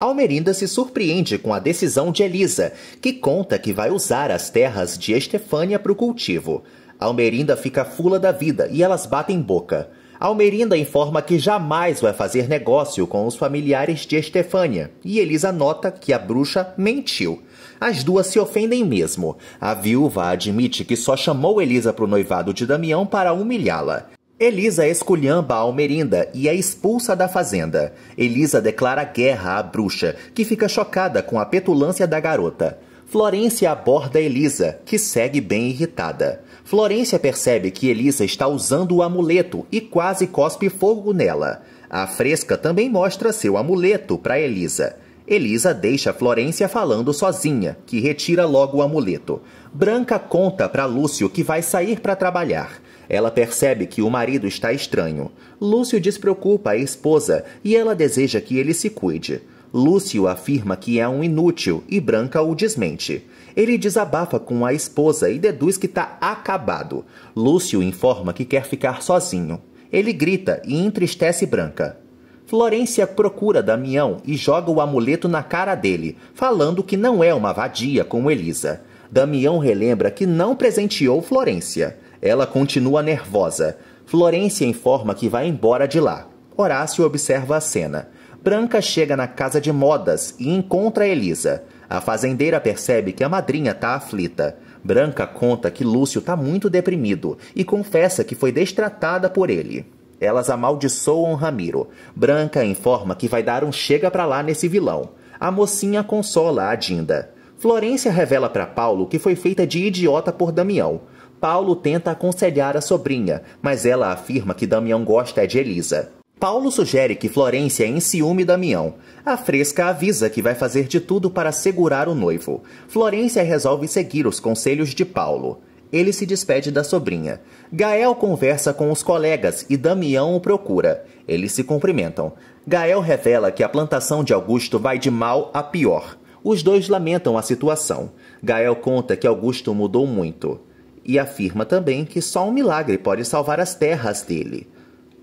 Almerinda se surpreende com a decisão de Elisa, que conta que vai usar as terras de Estefânia para o cultivo. Almerinda fica fula da vida e elas batem boca. Almerinda informa que jamais vai fazer negócio com os familiares de Estefânia, e Elisa nota que a bruxa mentiu. As duas se ofendem mesmo. A viúva admite que só chamou Elisa para o noivado de Damião para humilhá-la. Elisa é esculhamba a Almerinda e é expulsa da fazenda. Elisa declara guerra à bruxa, que fica chocada com a petulância da garota. Florência aborda Elisa, que segue bem irritada. Florência percebe que Elisa está usando o amuleto e quase cospe fogo nela. A fresca também mostra seu amuleto para Elisa. Elisa deixa Florência falando sozinha, que retira logo o amuleto. Branca conta para Lúcio que vai sair para trabalhar. Ela percebe que o marido está estranho. Lúcio despreocupa a esposa e ela deseja que ele se cuide. Lúcio afirma que é um inútil e Branca o desmente. Ele desabafa com a esposa e deduz que está acabado. Lúcio informa que quer ficar sozinho. Ele grita e entristece Branca. Florência procura Damião e joga o amuleto na cara dele, falando que não é uma vadia com Elisa. Damião relembra que não presenteou Florência. Ela continua nervosa. Florência informa que vai embora de lá. Horácio observa a cena. Branca chega na casa de modas e encontra Elisa. A fazendeira percebe que a madrinha está aflita. Branca conta que Lúcio está muito deprimido e confessa que foi destratada por ele. Elas amaldiçoam Ramiro. Branca informa que vai dar um chega para lá nesse vilão. A mocinha consola a Dinda. Florência revela para Paulo que foi feita de idiota por Damião. Paulo tenta aconselhar a sobrinha, mas ela afirma que Damião gosta de Elisa. Paulo sugere que Florência enciume Damião. A fresca avisa que vai fazer de tudo para segurar o noivo. Florência resolve seguir os conselhos de Paulo. Ele se despede da sobrinha. Gael conversa com os colegas e Damião o procura. Eles se cumprimentam. Gael revela que a plantação de Augusto vai de mal a pior. Os dois lamentam a situação. Gael conta que Augusto mudou muito e afirma também que só um milagre pode salvar as terras dele.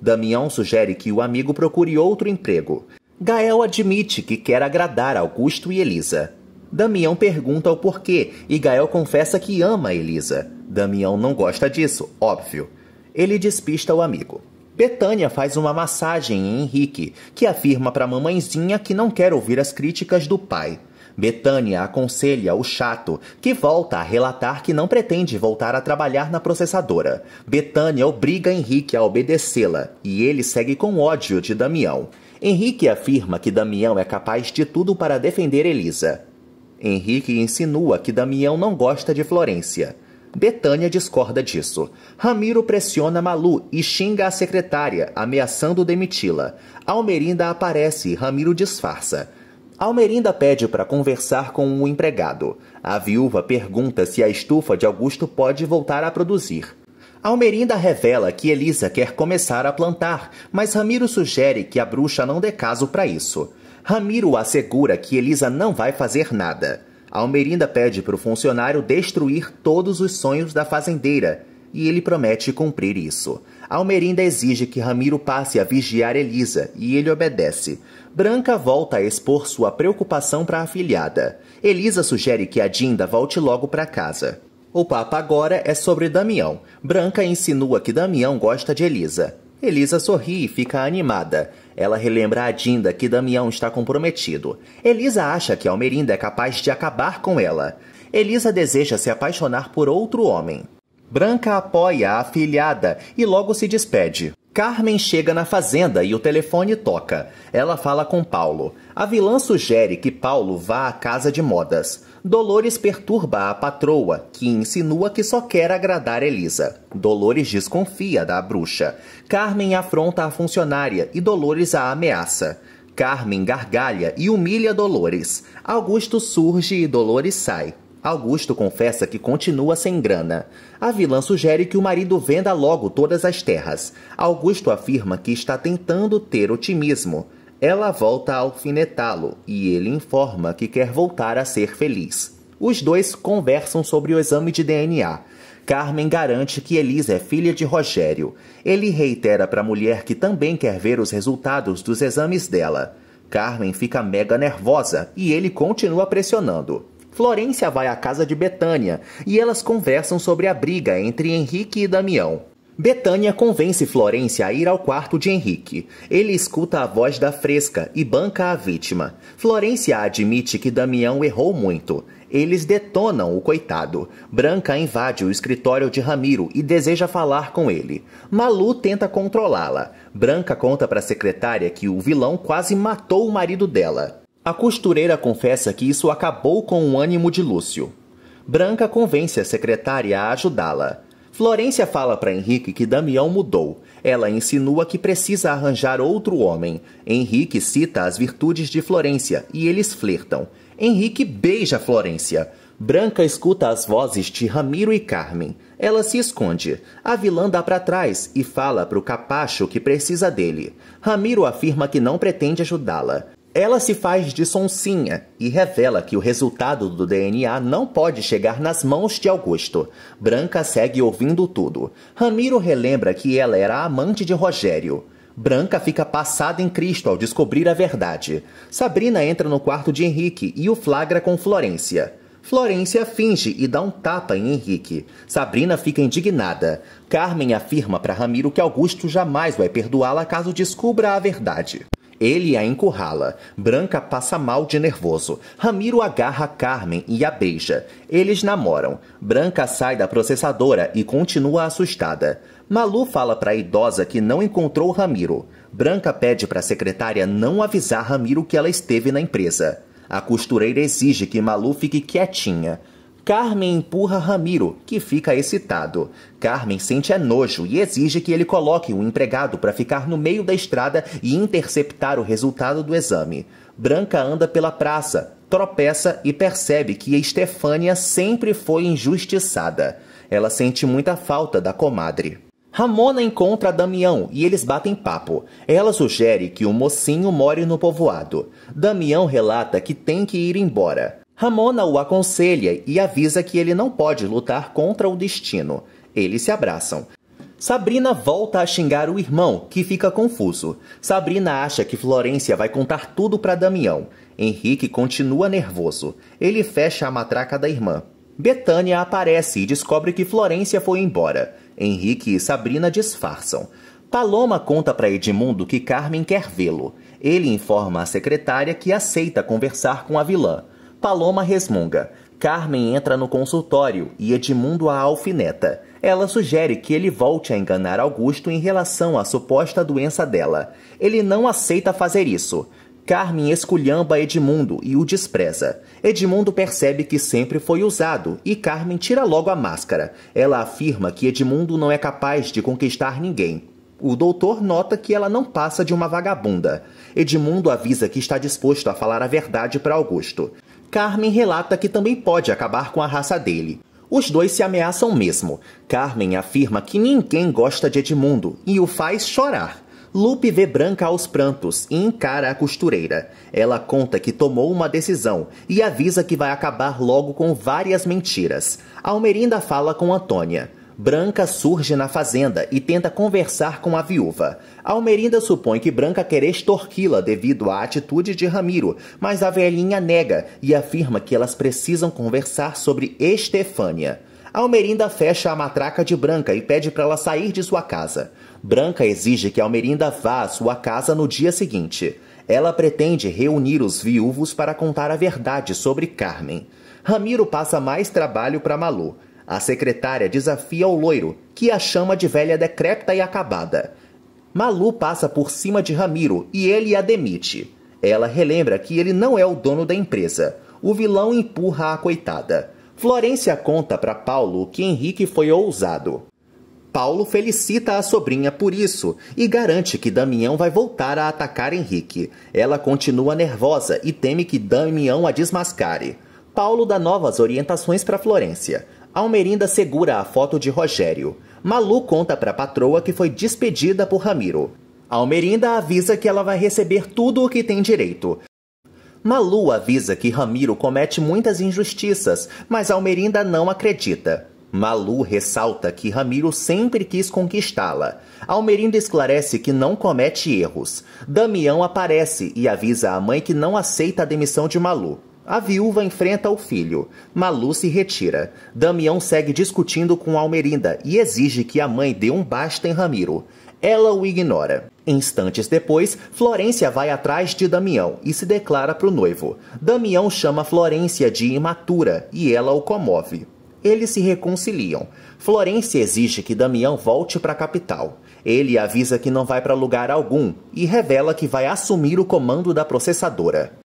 Damião sugere que o amigo procure outro emprego. Gael admite que quer agradar Augusto e Elisa. Damião pergunta o porquê e Gael confessa que ama Elisa. Damião não gosta disso, óbvio. Ele despista o amigo. Betânia faz uma massagem em Henrique, que afirma para mamãezinha que não quer ouvir as críticas do pai. Betânia aconselha o chato, que volta a relatar que não pretende voltar a trabalhar na processadora. Betânia obriga Henrique a obedecê-la e ele segue com ódio de Damião. Henrique afirma que Damião é capaz de tudo para defender Elisa. Henrique insinua que Damião não gosta de Florência. Betânia discorda disso. Ramiro pressiona Malu e xinga a secretária, ameaçando demiti-la. Almerinda aparece e Ramiro disfarça. Almerinda pede para conversar com o um empregado. A viúva pergunta se a estufa de Augusto pode voltar a produzir. Almerinda revela que Elisa quer começar a plantar, mas Ramiro sugere que a bruxa não dê caso para isso. Ramiro assegura que Elisa não vai fazer nada. Almerinda pede para o funcionário destruir todos os sonhos da fazendeira e ele promete cumprir isso. Almerinda exige que Ramiro passe a vigiar Elisa e ele obedece. Branca volta a expor sua preocupação para a filhada. Elisa sugere que a Dinda volte logo para casa. O papo agora é sobre Damião. Branca insinua que Damião gosta de Elisa. Elisa sorri e fica animada. Ela relembra a Dinda que Damião está comprometido. Elisa acha que Almerinda é capaz de acabar com ela. Elisa deseja se apaixonar por outro homem. Branca apoia a afilhada e logo se despede. Carmen chega na fazenda e o telefone toca. Ela fala com Paulo. A vilã sugere que Paulo vá à casa de modas. Dolores perturba a patroa, que insinua que só quer agradar Elisa. Dolores desconfia da bruxa. Carmen afronta a funcionária e Dolores a ameaça. Carmen gargalha e humilha Dolores. Augusto surge e Dolores sai. Augusto confessa que continua sem grana. A vilã sugere que o marido venda logo todas as terras. Augusto afirma que está tentando ter otimismo. Ela volta a alfinetá-lo e ele informa que quer voltar a ser feliz. Os dois conversam sobre o exame de DNA. Carmen garante que Elisa é filha de Rogério. Ele reitera para a mulher que também quer ver os resultados dos exames dela. Carmen fica mega nervosa e ele continua pressionando. Florência vai à casa de Betânia e elas conversam sobre a briga entre Henrique e Damião. Betânia convence Florência a ir ao quarto de Henrique. Ele escuta a voz da fresca e banca a vítima. Florência admite que Damião errou muito. Eles detonam o coitado. Branca invade o escritório de Ramiro e deseja falar com ele. Malu tenta controlá-la. Branca conta para a secretária que o vilão quase matou o marido dela. A costureira confessa que isso acabou com o ânimo de Lúcio. Branca convence a secretária a ajudá-la. Florência fala para Henrique que Damião mudou. Ela insinua que precisa arranjar outro homem. Henrique cita as virtudes de Florência e eles flertam. Henrique beija Florência. Branca escuta as vozes de Ramiro e Carmen. Ela se esconde. A vilã dá para trás e fala para o capacho que precisa dele. Ramiro afirma que não pretende ajudá-la. Ela se faz de sonsinha e revela que o resultado do DNA não pode chegar nas mãos de Augusto. Branca segue ouvindo tudo. Ramiro relembra que ela era amante de Rogério. Branca fica passada em Cristo ao descobrir a verdade. Sabrina entra no quarto de Henrique e o flagra com Florência. Florência finge e dá um tapa em Henrique. Sabrina fica indignada. Carmen afirma para Ramiro que Augusto jamais vai perdoá-la caso descubra a verdade. Ele a encurrala. Branca passa mal de nervoso. Ramiro agarra Carmen e a beija. Eles namoram. Branca sai da processadora e continua assustada. Malu fala para a idosa que não encontrou Ramiro. Branca pede para a secretária não avisar Ramiro que ela esteve na empresa. A costureira exige que Malu fique quietinha. Carmen empurra Ramiro, que fica excitado. Carmen sente é nojo e exige que ele coloque um empregado para ficar no meio da estrada e interceptar o resultado do exame. Branca anda pela praça, tropeça e percebe que Estefânia sempre foi injustiçada. Ela sente muita falta da comadre. Ramona encontra Damião e eles batem papo. Ela sugere que o mocinho more no povoado. Damião relata que tem que ir embora. Ramona o aconselha e avisa que ele não pode lutar contra o destino. Eles se abraçam. Sabrina volta a xingar o irmão, que fica confuso. Sabrina acha que Florência vai contar tudo para Damião. Henrique continua nervoso. Ele fecha a matraca da irmã. Betânia aparece e descobre que Florência foi embora. Henrique e Sabrina disfarçam. Paloma conta para Edmundo que Carmen quer vê-lo. Ele informa a secretária que aceita conversar com a vilã. Paloma resmunga. Carmen entra no consultório e Edmundo a alfineta. Ela sugere que ele volte a enganar Augusto em relação à suposta doença dela. Ele não aceita fazer isso. Carmen esculhamba Edmundo e o despreza. Edmundo percebe que sempre foi usado e Carmen tira logo a máscara. Ela afirma que Edmundo não é capaz de conquistar ninguém. O doutor nota que ela não passa de uma vagabunda. Edmundo avisa que está disposto a falar a verdade para Augusto. Carmen relata que também pode acabar com a raça dele. Os dois se ameaçam mesmo. Carmen afirma que ninguém gosta de Edmundo e o faz chorar. Lupe vê Branca aos prantos e encara a costureira. Ela conta que tomou uma decisão e avisa que vai acabar logo com várias mentiras. Almerinda fala com Antônia. Branca surge na fazenda e tenta conversar com a viúva. Almerinda supõe que Branca quer extorquí-la devido à atitude de Ramiro, mas a velhinha nega e afirma que elas precisam conversar sobre Estefânia. Almerinda fecha a matraca de Branca e pede para ela sair de sua casa. Branca exige que Almerinda vá à sua casa no dia seguinte. Ela pretende reunir os viúvos para contar a verdade sobre Carmen. Ramiro passa mais trabalho para Malu. A secretária desafia o loiro, que a chama de velha decrépita e acabada. Malu passa por cima de Ramiro e ele a demite. Ela relembra que ele não é o dono da empresa. O vilão empurra a coitada. Florência conta para Paulo que Henrique foi ousado. Paulo felicita a sobrinha por isso e garante que Damião vai voltar a atacar Henrique. Ela continua nervosa e teme que Damião a desmascare. Paulo dá novas orientações para Florência. Almerinda segura a foto de Rogério. Malu conta para a patroa que foi despedida por Ramiro. Almerinda avisa que ela vai receber tudo o que tem direito. Malu avisa que Ramiro comete muitas injustiças, mas Almerinda não acredita. Malu ressalta que Ramiro sempre quis conquistá-la. Almerinda esclarece que não comete erros. Damião aparece e avisa a mãe que não aceita a demissão de Malu. A viúva enfrenta o filho. Malu se retira. Damião segue discutindo com Almerinda e exige que a mãe dê um basta em Ramiro. Ela o ignora. Instantes depois, Florência vai atrás de Damião e se declara para o noivo. Damião chama Florência de imatura e ela o comove. Eles se reconciliam. Florência exige que Damião volte para a capital. Ele avisa que não vai para lugar algum e revela que vai assumir o comando da processadora.